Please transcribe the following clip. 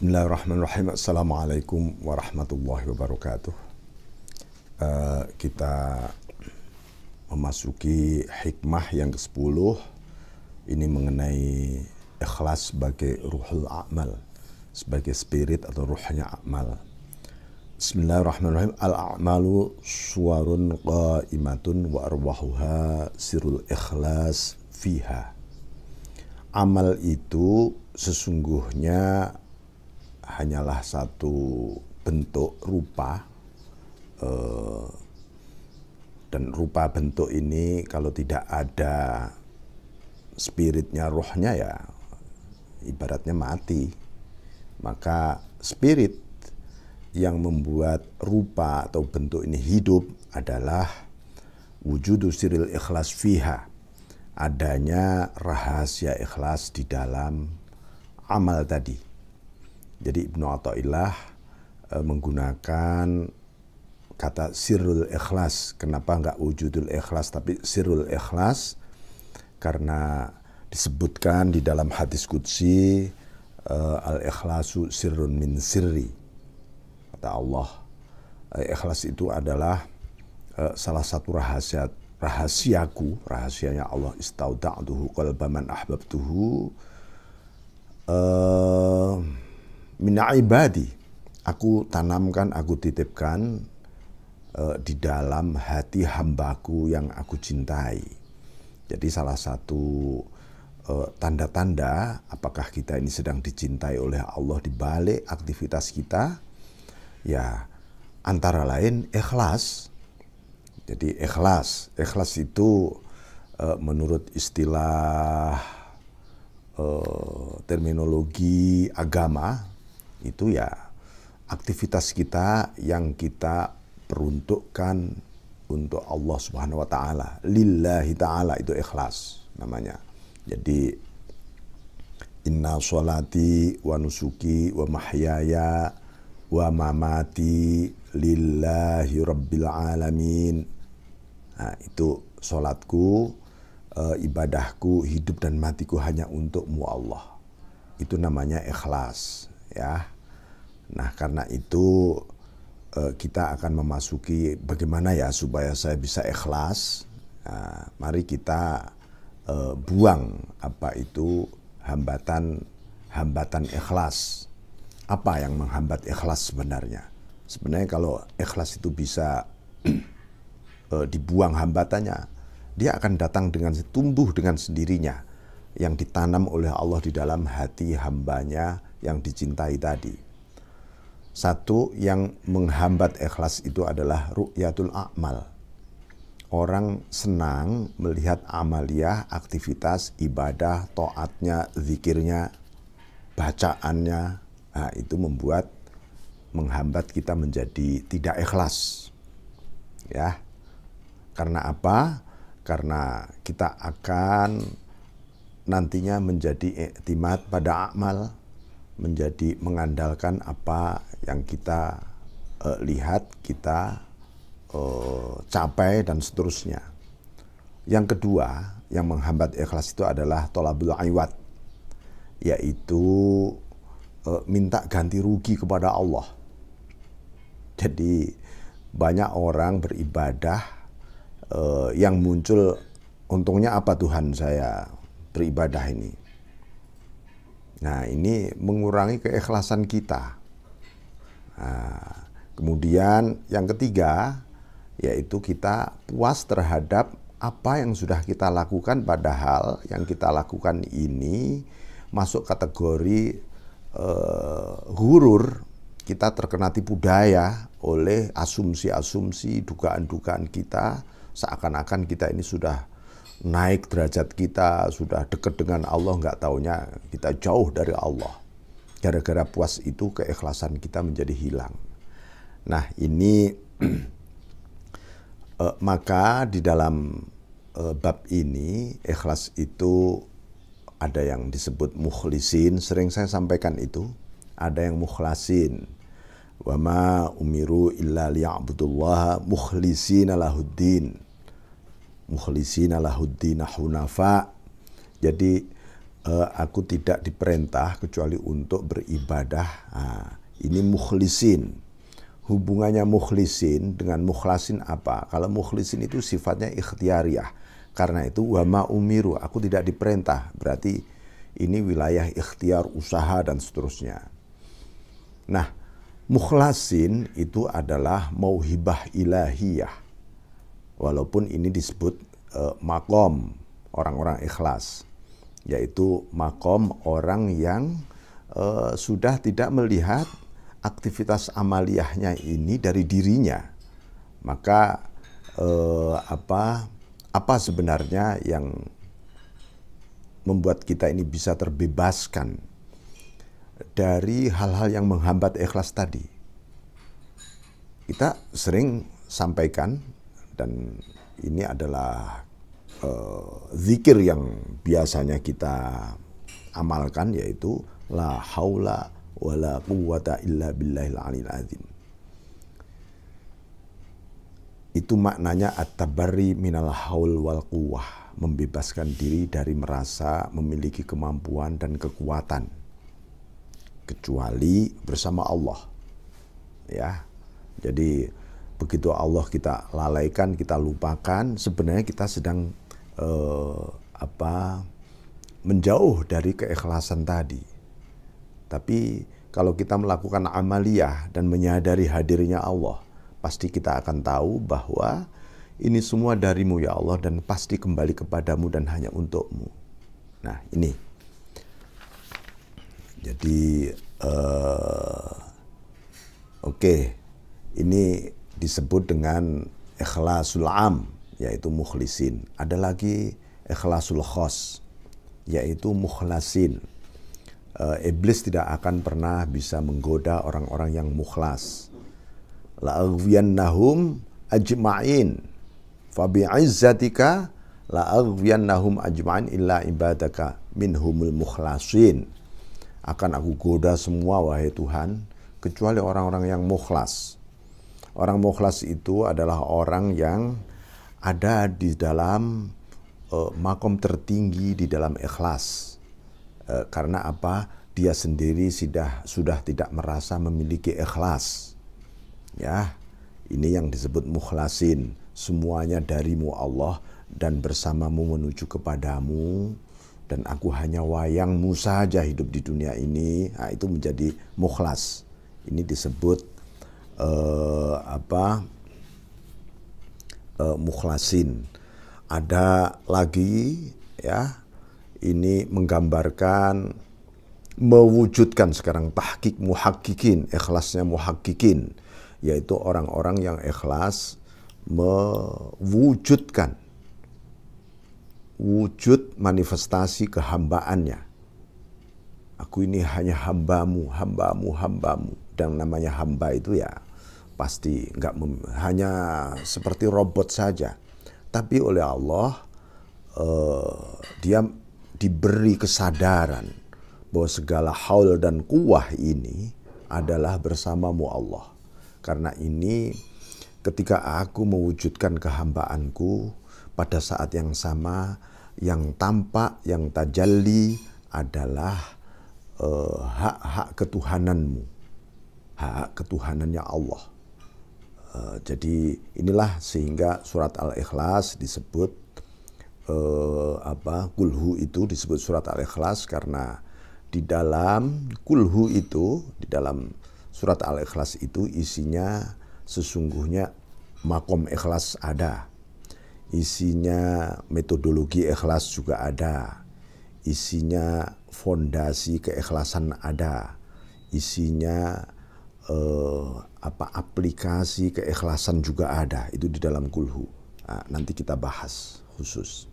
Bismillahirrahmanirrahim. Assalamualaikum warahmatullahi wabarakatuh. Uh, kita memasuki hikmah yang ke-10 ini mengenai ikhlas sebagai ruhul amal, sebagai spirit atau ruhnya amal. Bismillahirrahmanirrahim. Al-a'malu suwarun qa'imatun wa arwahuha sirul ikhlas fiha. Amal itu sesungguhnya hanyalah satu bentuk rupa eh, dan rupa bentuk ini kalau tidak ada spiritnya rohnya ya ibaratnya mati maka spirit yang membuat rupa atau bentuk ini hidup adalah wujud siril ikhlas fiha adanya rahasia ikhlas di dalam amal tadi jadi Ibnu Athaillah e, menggunakan kata Sirul ikhlas. Kenapa enggak wujudul ikhlas tapi Sirul ikhlas? Karena disebutkan di dalam hadis qudsi e, al-ikhlasu sirrun min sirri. Kata Allah, e, ikhlas itu adalah e, salah satu rahasia rahasiaku, rahasianya Allah istauda'tuhu qalbaman ahbabtuhu. Uh, Mina ibadi, aku tanamkan, aku titipkan uh, di dalam hati hambaku yang aku cintai. Jadi salah satu eh, tanda-tanda apakah kita ini sedang dicintai oleh Allah di balik aktivitas kita, ya antara lain ikhlas. Jadi ikhlas, ikhlas itu uh, menurut istilah uh, terminologi agama itu ya aktivitas kita yang kita peruntukkan untuk Allah Subhanahu wa taala. Lillahi taala itu ikhlas namanya. Jadi inna sholati wa nusuki wa mahyaya wa mamati lillahi rabbil alamin. Nah, itu sholatku, eh, ibadahku, hidup dan matiku hanya untukmu Allah. Itu namanya ikhlas ya. Nah, karena itu eh, kita akan memasuki bagaimana ya supaya saya bisa ikhlas. Nah, mari kita uh, buang apa itu hambatan hambatan ikhlas. Apa yang menghambat ikhlas sebenarnya? Sebenarnya kalau ikhlas itu bisa uh, dibuang hambatannya, dia akan datang dengan tumbuh dengan sendirinya yang ditanam oleh Allah di dalam hati hambanya yang dicintai tadi. Satu yang menghambat ikhlas itu adalah ru'yatul a'mal. Orang senang melihat amaliah, aktivitas, ibadah, toatnya, zikirnya, bacaannya. Nah, itu membuat menghambat kita menjadi tidak ikhlas. Ya. Karena apa? Karena kita akan nantinya menjadi iktimat pada amal menjadi mengandalkan apa yang kita uh, lihat, kita uh, capai dan seterusnya. Yang kedua, yang menghambat ikhlas itu adalah tolabul aiwat, yaitu e, minta ganti rugi kepada Allah. Jadi banyak orang beribadah e, yang muncul untungnya apa Tuhan saya beribadah ini? Nah ini mengurangi keikhlasan kita. Nah, kemudian yang ketiga yaitu kita puas terhadap apa yang sudah kita lakukan padahal yang kita lakukan ini masuk kategori eh, hurur kita terkena tipu daya oleh asumsi-asumsi dugaan-dugaan kita seakan-akan kita ini sudah naik derajat kita, sudah dekat dengan Allah, nggak taunya kita jauh dari Allah. Gara-gara puas itu keikhlasan kita menjadi hilang. Nah ini eh, maka di dalam eh, bab ini ikhlas itu ada yang disebut mukhlisin, sering saya sampaikan itu. Ada yang mukhlasin. Wama umiru illa liya'budullaha mukhlisina lahuddin mukhlisina lahuddina hunafa. Jadi uh, aku tidak diperintah kecuali untuk beribadah. Nah, ini mukhlisin. Hubungannya mukhlisin dengan mukhlasin apa? Kalau mukhlisin itu sifatnya ikhtiariah. Karena itu wama umiru, aku tidak diperintah. Berarti ini wilayah ikhtiar usaha dan seterusnya. Nah, mukhlasin itu adalah mauhibah ilahiyah walaupun ini disebut uh, makom orang-orang ikhlas yaitu makom orang yang uh, sudah tidak melihat aktivitas amaliyahnya ini dari dirinya maka uh, apa apa sebenarnya yang membuat kita ini bisa terbebaskan dari hal-hal yang menghambat ikhlas tadi kita sering sampaikan dan ini adalah uh, zikir yang biasanya kita amalkan yaitu la haula wala quwata illa billahil alil azim. Itu maknanya at-tabarri minal haul wal quwah, membebaskan diri dari merasa memiliki kemampuan dan kekuatan kecuali bersama Allah. Ya. Jadi begitu Allah kita lalaikan, kita lupakan, sebenarnya kita sedang eh, apa menjauh dari keikhlasan tadi. Tapi kalau kita melakukan amaliyah dan menyadari hadirnya Allah, pasti kita akan tahu bahwa ini semua darimu ya Allah dan pasti kembali kepadamu dan hanya untukmu. Nah ini, jadi uh, oke, okay. ini disebut dengan ikhlasul am yaitu mukhlisin. Ada lagi ikhlasul khos yaitu mukhlasin. E, iblis tidak akan pernah bisa menggoda orang-orang yang mukhlas. La'aghwiyannahum ajma'in. Fabi'izzatika la'aghwiyannahum ajma'in illa ibadaka minhumul mukhlasin. Akan aku goda semua wahai Tuhan kecuali orang-orang yang mukhlas. Orang mukhlas itu adalah orang yang ada di dalam uh, makom tertinggi di dalam ikhlas. Uh, karena apa? Dia sendiri sudah sudah tidak merasa memiliki ikhlas. Ya. Ini yang disebut mukhlasin. Semuanya darimu Allah dan bersamamu menuju kepadamu dan aku hanya wayangmu saja hidup di dunia ini. Nah, itu menjadi mukhlas. Ini disebut uh, apa uh, mukhlasin. Ada lagi ya ini menggambarkan mewujudkan sekarang tahkik muhakikin, ikhlasnya muhakikin, yaitu orang-orang yang ikhlas mewujudkan wujud manifestasi kehambaannya. Aku ini hanya hambamu, hambamu, hambamu yang namanya hamba itu ya pasti nggak hanya seperti robot saja. Tapi oleh Allah uh, dia diberi kesadaran bahwa segala haul dan kuah ini adalah bersamamu Allah. Karena ini ketika aku mewujudkan kehambaanku pada saat yang sama yang tampak, yang tajalli adalah eh, hak-hak uh, hak -hak ketuhananmu hak ketuhanannya Allah. Uh, jadi inilah sehingga surat Al-Ikhlas disebut uh, apa kulhu itu disebut surat Al-Ikhlas karena di dalam kulhu itu di dalam surat Al-Ikhlas itu isinya sesungguhnya makom ikhlas ada. Isinya metodologi ikhlas juga ada. Isinya fondasi keikhlasan ada. Isinya eh, apa aplikasi keikhlasan juga ada itu di dalam kulhu. Nah, nanti kita bahas khusus.